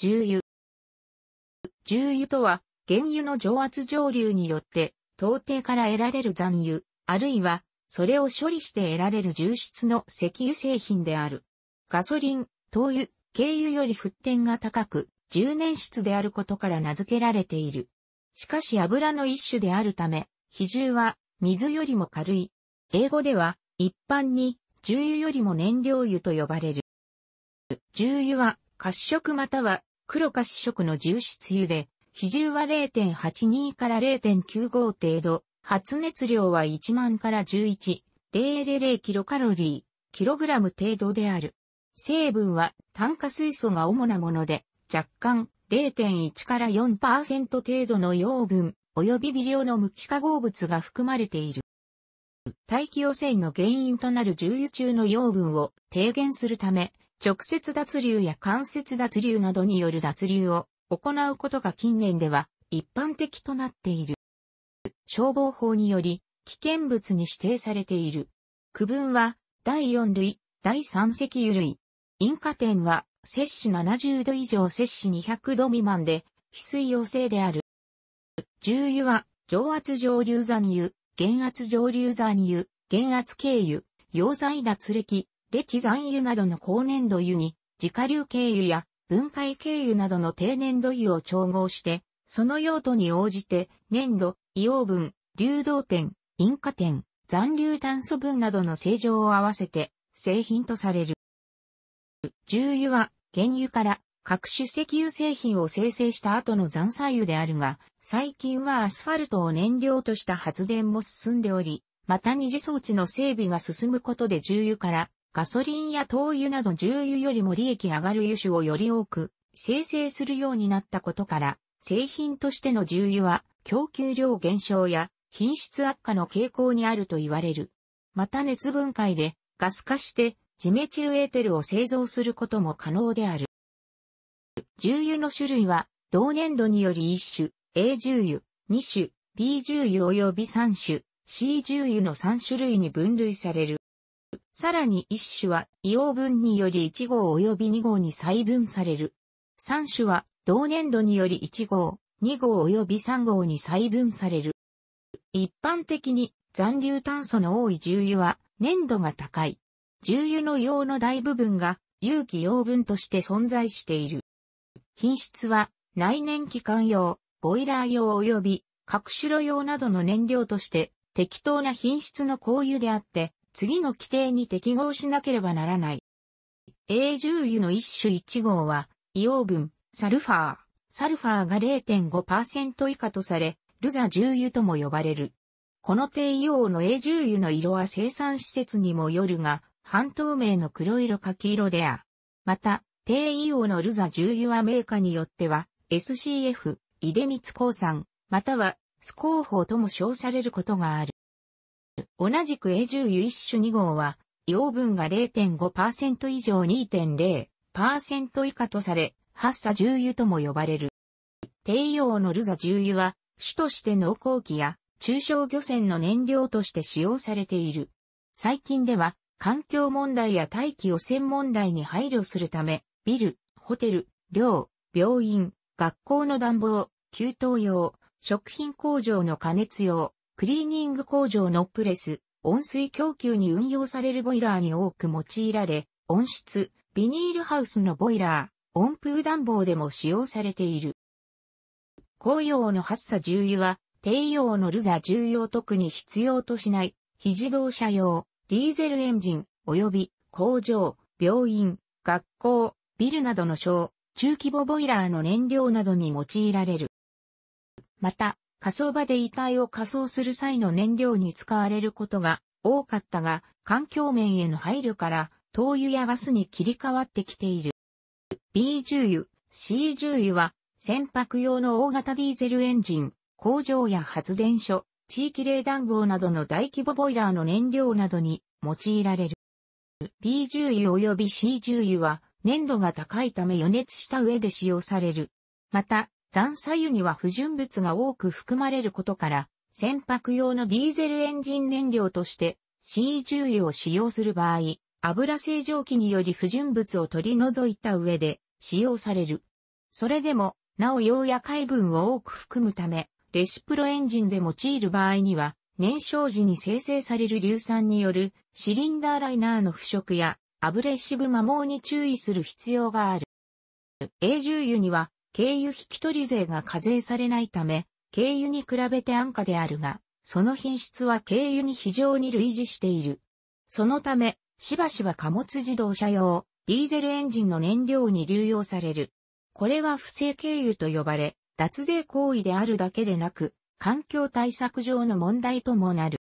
重油。重油とは、原油の上圧上流によって、到底から得られる残油、あるいは、それを処理して得られる重質の石油製品である。ガソリン、灯油、軽油より沸点が高く、重燃質であることから名付けられている。しかし油の一種であるため、比重は水よりも軽い。英語では一般に重油よりも燃料油と呼ばれる。重油は褐色または黒か紫色の重質油で、比重は0.82から0.95程度、発熱量は1万から11,000キロカロリー、キログラム程度である。成分は炭化水素が主なもので、若干0.1から4%程度の養分、及び微量の無機化合物が含まれている。大気汚染の原因となる重油中の養分を低減するため、直接脱流や間接脱流などによる脱流を行うことが近年では一般的となっている。消防法により危険物に指定されている。区分は第4類、第3石油類。引火点は摂氏70度以上摂氏200度未満で翡水陽性である。重油は上圧上流残油、減圧上流残油、減圧軽油、溶剤脱力、歴残油などの高粘土油に、自家流経油や分解経油などの低粘土油を調合して、その用途に応じて、粘土、硫黄分、流動点、引火点、残留炭素分などの正常を合わせて、製品とされる。重油は、原油から各種石油製品を生成した後の残砂油であるが、最近はアスファルトを燃料とした発電も進んでおり、また二次装置の整備が進むことで重油からガソリンや灯油など重油よりも利益上がる油種をより多く生成するようになったことから、製品としての重油は供給量減少や品質悪化の傾向にあると言われる。また熱分解でガス化してジメチルエーテルを製造することも可能である。重油の種類は同年度により1種、A 重油、2種、B 重油及び3種、C 重油の3種類に分類される。さらに一種は、硫黄分により1号及び2号に細分される。三種は、同年度により1号、2号及び3号に細分される。一般的に残留炭素の多い重油は粘度が高い。重油の用の大部分が有機養分として存在している。品質は内燃機関用、ボイラー用及び各種炉用などの燃料として適当な品質の香油であって、次の規定に適合しなければならない。a 重油の一種1号は、硫黄分、サルファー、サルファーが0.5%以下とされ、ルザ重油とも呼ばれる。この低硫黄の a 重油の色は生産施設にもよるが、半透明の黒色か黄色であ。また、低硫黄のルザ重油はメーカーによっては、SCF、イデミツ鉱山、または、スコーホーとも称されることがある。同じく A10 油一種2号は、養分が0.5%以上2.0%以下とされ、発作重油とも呼ばれる。低用のルザ重油は、種として農耕機や中小漁船の燃料として使用されている。最近では、環境問題や大気汚染問題に配慮するため、ビル、ホテル、寮、病院、学校の暖房、給湯用、食品工場の加熱用、クリーニング工場のプレス、温水供給に運用されるボイラーに多く用いられ、温室、ビニールハウスのボイラー、温風暖房でも使用されている。紅葉の発作重油は、低用のルザ重を特に必要としない、非自動車用、ディーゼルエンジン、及び工場、病院、学校、ビルなどの小、中規模ボイラーの燃料などに用いられる。また、火葬場で遺体を火葬する際の燃料に使われることが多かったが、環境面への配慮から、灯油やガスに切り替わってきている。B 重油、C 重油は、船舶用の大型ディーゼルエンジン、工場や発電所、地域冷暖房などの大規模ボイラーの燃料などに用いられる。B 重油及び C 重油は、粘度が高いため予熱した上で使用される。また、残左右には不純物が多く含まれることから、船舶用のディーゼルエンジン燃料として C 重油を使用する場合、油清浄機により不純物を取り除いた上で使用される。それでも、なお溶や海分を多く含むため、レシプロエンジンで用いる場合には、燃焼時に生成される硫酸によるシリンダーライナーの腐食やアブレッシブ摩耗に注意する必要がある。A 重油には軽油引き取り税が課税されないため、軽油に比べて安価であるが、その品質は軽油に非常に類似している。そのため、しばしば貨物自動車用、ディーゼルエンジンの燃料に流用される。これは不正経由と呼ばれ、脱税行為であるだけでなく、環境対策上の問題ともなる。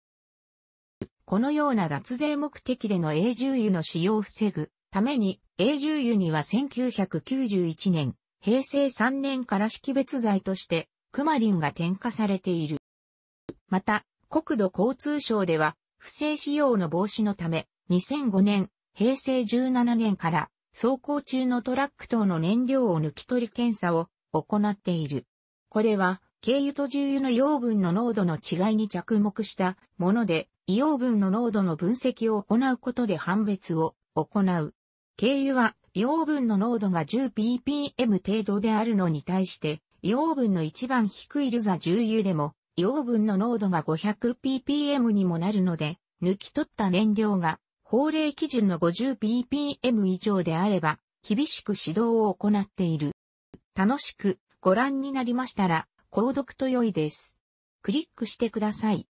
このような脱税目的での永住油の使用を防ぐために、永住油には1991年、平成3年から識別剤として、クマリンが添加されている。また、国土交通省では、不正使用の防止のため、2005年、平成17年から、走行中のトラック等の燃料を抜き取り検査を行っている。これは、軽油と重油の養分の濃度の違いに着目したもので、異養分の濃度の分析を行うことで判別を行う。軽油は硫黄分の濃度が 10ppm 程度であるのに対して、硫黄分の一番低いルザ重油でも、硫黄分の濃度が 500ppm にもなるので、抜き取った燃料が法令基準の 50ppm 以上であれば、厳しく指導を行っている。楽しくご覧になりましたら、購読と良いです。クリックしてください。